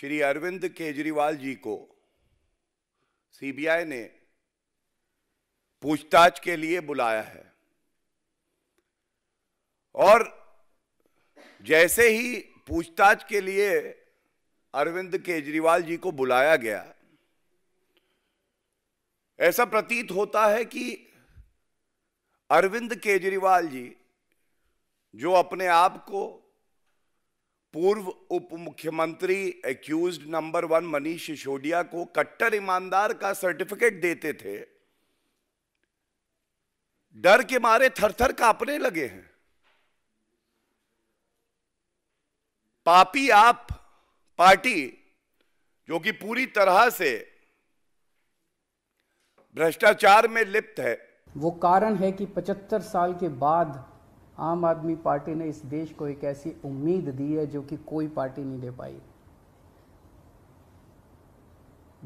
श्री अरविंद केजरीवाल जी को सीबीआई ने पूछताछ के लिए बुलाया है और जैसे ही पूछताछ के लिए अरविंद केजरीवाल जी को बुलाया गया ऐसा प्रतीत होता है कि अरविंद केजरीवाल जी जो अपने आप को पूर्व उप मुख्यमंत्री accused number one Manish Sisodia को कट्टर ईमानदार का सर्टिफिकेट देते थे डर के मारे थर थर कांपने लगे हैं पापी आप पार्टी जो कि पूरी तरह से भ्रष्टाचार में लिप्त है वो कारण है कि 75 साल के बाद आम आदमी पार्टी ने इस देश को एक ऐसी उम्मीद दी है जो कि कोई पार्टी नहीं दे पाई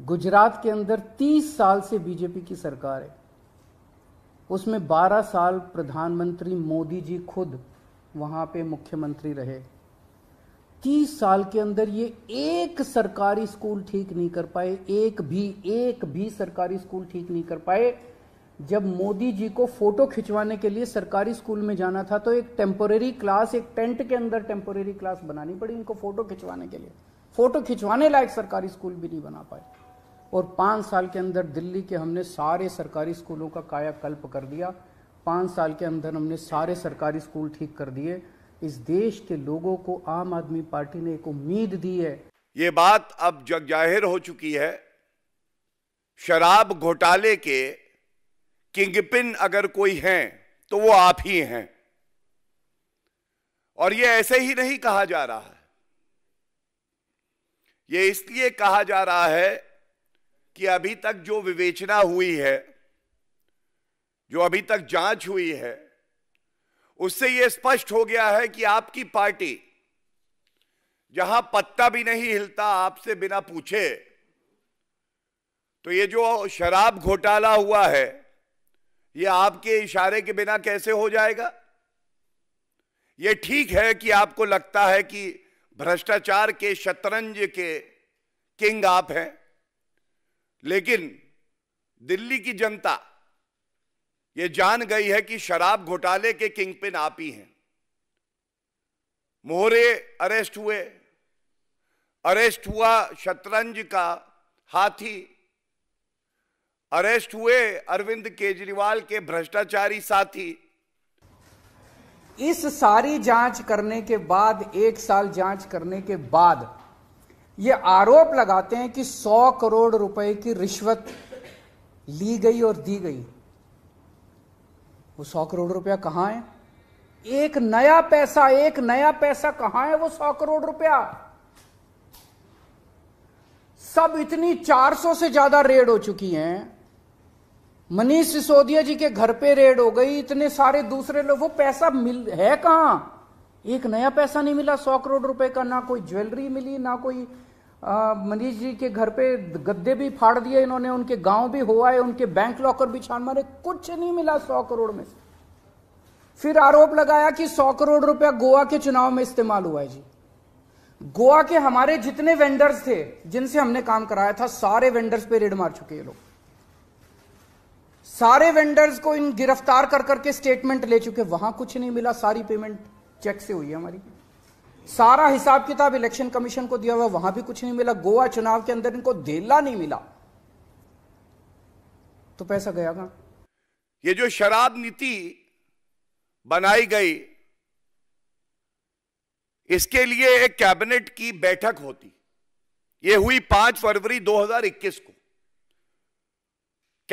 गुजरात के अंदर 30 साल से बीजेपी की सरकार है उसमें 12 साल प्रधानमंत्री मोदी जी खुद वहां पे मुख्यमंत्री रहे 30 साल के अंदर ये एक सरकारी स्कूल ठीक नहीं कर पाए एक भी एक भी सरकारी स्कूल ठीक नहीं कर पाए जब मोदी जी को फोटो खिंचवाने के लिए सरकारी स्कूल में जाना था तो एक टेम्पोरेरी क्लास एक टेंट के अंदर टेम्पोरेरी क्लास बनानी पड़ी उनको फोटो खिंचवाने के लिए फोटो खिंचवाने लायक सरकारी स्कूल भी नहीं बना पाए और पाँच साल के अंदर दिल्ली के हमने सारे सरकारी स्कूलों का कायाकल्प कर दिया पाँच साल के अंदर हमने सारे सरकारी स्कूल ठीक कर दिए इस देश के लोगों को आम आदमी पार्टी ने एक उम्मीद दी है ये बात अब जग जाहिर हो चुकी है शराब घोटाले के किंगपिन अगर कोई हैं तो वो आप ही हैं और ये ऐसे ही नहीं कहा जा रहा है ये इसलिए कहा जा रहा है कि अभी तक जो विवेचना हुई है जो अभी तक जांच हुई है उससे यह स्पष्ट हो गया है कि आपकी पार्टी जहां पत्ता भी नहीं हिलता आपसे बिना पूछे तो ये जो शराब घोटाला हुआ है ये आपके इशारे के बिना कैसे हो जाएगा ये ठीक है कि आपको लगता है कि भ्रष्टाचार के शतरंज के किंग आप हैं लेकिन दिल्ली की जनता ये जान गई है कि शराब घोटाले के किंग पिन आप ही हैं मोहरे अरेस्ट हुए अरेस्ट हुआ शतरंज का हाथी अरेस्ट हुए अरविंद केजरीवाल के भ्रष्टाचारी साथी इस सारी जांच करने के बाद एक साल जांच करने के बाद ये आरोप लगाते हैं कि 100 करोड़ रुपए की रिश्वत ली गई और दी गई वो 100 करोड़ रुपया कहां है एक नया पैसा एक नया पैसा कहां है वो 100 करोड़ रुपया सब इतनी 400 से ज्यादा रेड हो चुकी हैं मनीष सिसोदिया जी के घर पे रेड हो गई इतने सारे दूसरे लोग वो पैसा मिल है कहां एक नया पैसा नहीं मिला सौ करोड़ रुपए का ना कोई ज्वेलरी मिली ना कोई मनीष जी के घर पे गद्दे भी फाड़ दिए इन्होंने उनके गांव भी हो है उनके बैंक लॉकर भी छान मारे कुछ नहीं मिला सौ करोड़ में से फिर आरोप लगाया कि सौ करोड़ रुपया गोवा के चुनाव में इस्तेमाल हुआ है जी गोवा के हमारे जितने वेंडर्स थे जिनसे हमने काम कराया था सारे वेंडर्स पे रेड मार चुके हैं लोग सारे वेंडर्स को इन गिरफ्तार कर करके स्टेटमेंट ले चुके वहां कुछ नहीं मिला सारी पेमेंट चेक से हुई है हमारी सारा हिसाब किताब इलेक्शन कमीशन को दिया हुआ वहां भी कुछ नहीं मिला गोवा चुनाव के अंदर इनको देला नहीं मिला तो पैसा गया कहां ये जो शराब नीति बनाई गई इसके लिए एक कैबिनेट की बैठक होती ये हुई पांच फरवरी 2021 को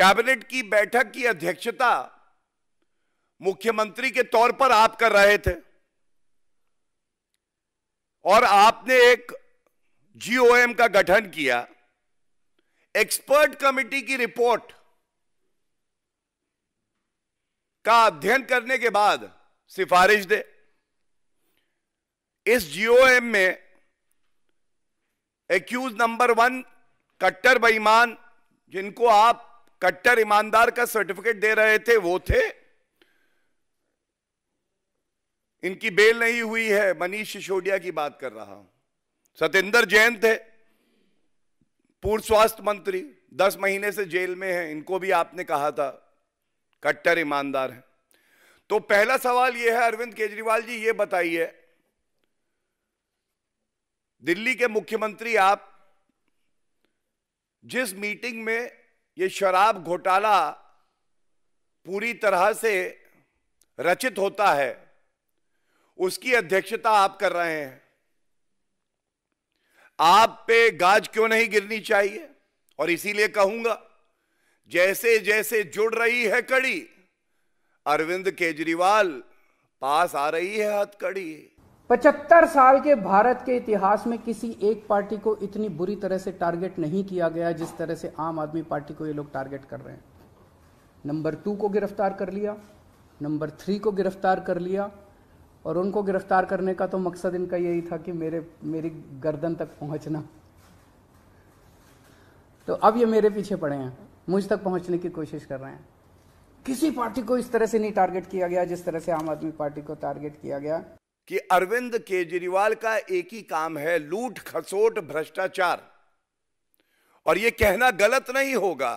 कैबिनेट की बैठक की अध्यक्षता मुख्यमंत्री के तौर पर आप कर रहे थे और आपने एक जीओएम का गठन किया एक्सपर्ट कमेटी की रिपोर्ट का अध्ययन करने के बाद सिफारिश दे इस जीओएम में एक्यूज नंबर वन कट्टर बेईमान जिनको आप कट्टर ईमानदार का सर्टिफिकेट दे रहे थे वो थे इनकी बेल नहीं हुई है मनीष सिसोदिया की बात कर रहा हूं सतेंद्र जैन थे पूर्व स्वास्थ्य मंत्री दस महीने से जेल में हैं इनको भी आपने कहा था कट्टर ईमानदार है तो पहला सवाल यह है अरविंद केजरीवाल जी ये बताइए दिल्ली के मुख्यमंत्री आप जिस मीटिंग में ये शराब घोटाला पूरी तरह से रचित होता है उसकी अध्यक्षता आप कर रहे हैं आप पे गाज क्यों नहीं गिरनी चाहिए और इसीलिए कहूंगा जैसे जैसे जुड़ रही है कड़ी अरविंद केजरीवाल पास आ रही है हथकड़ी पचहत्तर साल के भारत के इतिहास में किसी एक पार्टी को इतनी बुरी तरह से टारगेट नहीं किया गया जिस तरह से आम आदमी पार्टी को ये लोग टारगेट कर रहे हैं नंबर टू को गिरफ्तार कर लिया नंबर थ्री को गिरफ्तार कर लिया और उनको गिरफ्तार करने का तो मकसद इनका यही था कि मेरे मेरी गर्दन तक पहुंचना तो अब ये मेरे पीछे पड़े हैं मुझ तक पहुंचने की कोशिश कर रहे हैं किसी पार्टी को इस तरह से नहीं टारगेट किया गया जिस तरह से आम आदमी पार्टी को टारगेट किया गया कि अरविंद केजरीवाल का एक ही काम है लूट खसोट भ्रष्टाचार और यह कहना गलत नहीं होगा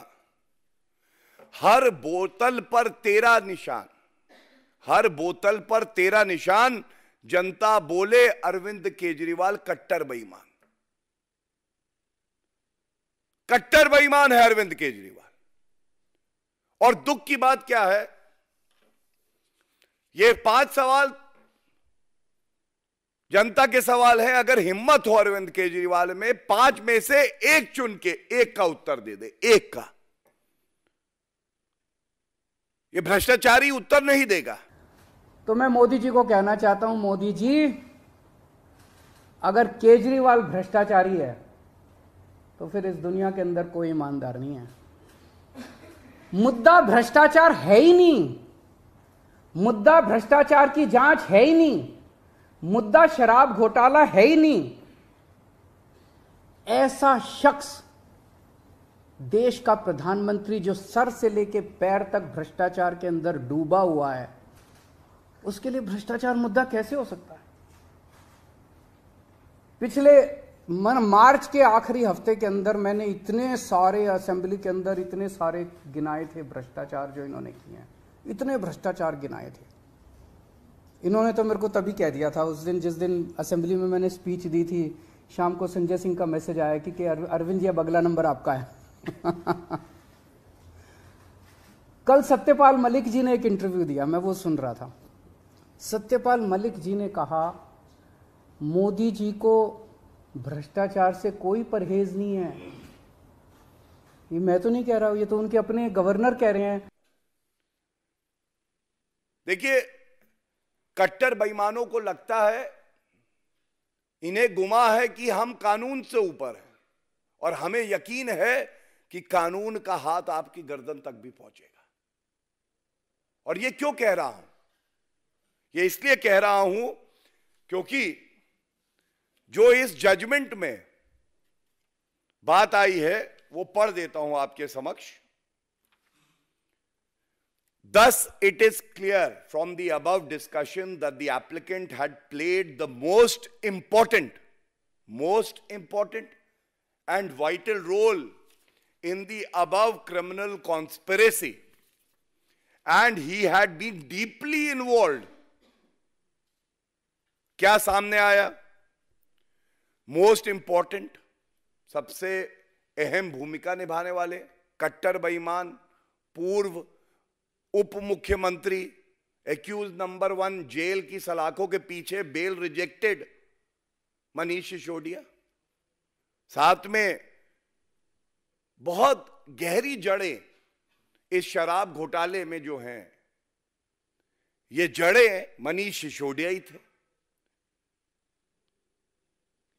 हर बोतल पर तेरा निशान हर बोतल पर तेरा निशान जनता बोले अरविंद केजरीवाल कट्टर बेईमान कट्टर बेईमान है अरविंद केजरीवाल और दुख की बात क्या है ये पांच सवाल जनता के सवाल है अगर हिम्मत हो अरविंद केजरीवाल में पांच में से एक चुन के एक का उत्तर दे दे एक का ये भ्रष्टाचारी उत्तर नहीं देगा तो मैं मोदी जी को कहना चाहता हूं मोदी जी अगर केजरीवाल भ्रष्टाचारी है तो फिर इस दुनिया के अंदर कोई ईमानदार नहीं है मुद्दा भ्रष्टाचार है ही नहीं मुद्दा भ्रष्टाचार की जांच है ही नहीं मुद्दा शराब घोटाला है ही नहीं ऐसा शख्स देश का प्रधानमंत्री जो सर से लेके पैर तक भ्रष्टाचार के अंदर डूबा हुआ है उसके लिए भ्रष्टाचार मुद्दा कैसे हो सकता है पिछले मन मार्च के आखिरी हफ्ते के अंदर मैंने इतने सारे असेंबली के अंदर इतने सारे गिनाए थे भ्रष्टाचार जो इन्होंने किए हैं इतने भ्रष्टाचार गिनाए थे इन्होंने तो मेरे को तभी कह दिया था उस दिन जिस दिन असेंबली में मैंने स्पीच दी थी शाम को संजय सिंह का मैसेज आया कि, के अरविंद अब अगला नंबर आपका है कल सत्यपाल मलिक जी ने एक इंटरव्यू दिया मैं वो सुन रहा था सत्यपाल मलिक जी ने कहा मोदी जी को भ्रष्टाचार से कोई परहेज नहीं है ये मैं तो नहीं कह रहा हूं ये तो उनके अपने गवर्नर कह रहे हैं देखिए कट्टर बेईमानों को लगता है इन्हें गुमा है कि हम कानून से ऊपर हैं और हमें यकीन है कि कानून का हाथ आपकी गर्दन तक भी पहुंचेगा और ये क्यों कह रहा हूं ये इसलिए कह रहा हूं क्योंकि जो इस जजमेंट में बात आई है वो पढ़ देता हूं आपके समक्ष Thus, it is clear from the above discussion that the applicant had played the most important, most important and vital role in the above criminal conspiracy. And he had been deeply involved. क्या सामने आया Most important, सबसे अहम भूमिका निभाने वाले कट्टर बेईमान पूर्व उप मुख्यमंत्री एक्यूज नंबर वन जेल की सलाखों के पीछे बेल रिजेक्टेड मनीष सिसोदिया साथ में बहुत गहरी जड़ें इस शराब घोटाले में जो हैं ये जड़ें मनीष सिसोदिया ही थे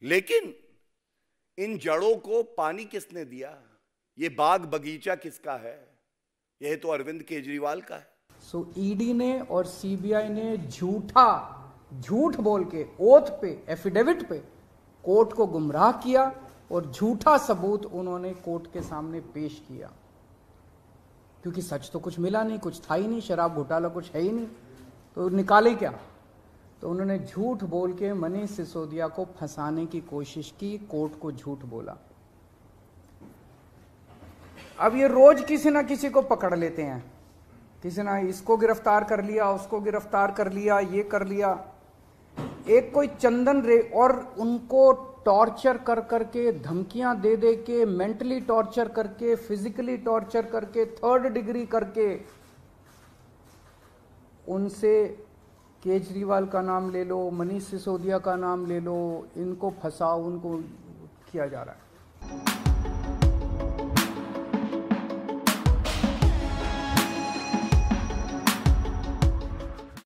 लेकिन इन जड़ों को पानी किसने दिया ये बाग बगीचा किसका है यही तो अरविंद केजरीवाल का है सो so, ईडी e ने और सीबीआई ने झूठा झूठ बोल के ओथ पे एफिडेविट पे कोर्ट को गुमराह किया और झूठा सबूत उन्होंने कोर्ट के सामने पेश किया क्योंकि सच तो कुछ मिला नहीं कुछ था ही नहीं शराब घोटाला कुछ है ही नहीं तो निकाले क्या तो उन्होंने झूठ बोल के मनीष सिसोदिया को फंसाने की कोशिश की कोर्ट को झूठ बोला अब ये रोज किसी ना किसी को पकड़ लेते हैं किसी ना इसको गिरफ्तार कर लिया उसको गिरफ्तार कर लिया ये कर लिया एक कोई चंदन रे और उनको टॉर्चर कर करके धमकियां दे दे के मेंटली टॉर्चर करके फिजिकली टॉर्चर करके थर्ड डिग्री करके उनसे केजरीवाल का नाम ले लो मनीष सिसोदिया का नाम ले लो इनको फंसाओ उनको किया जा रहा है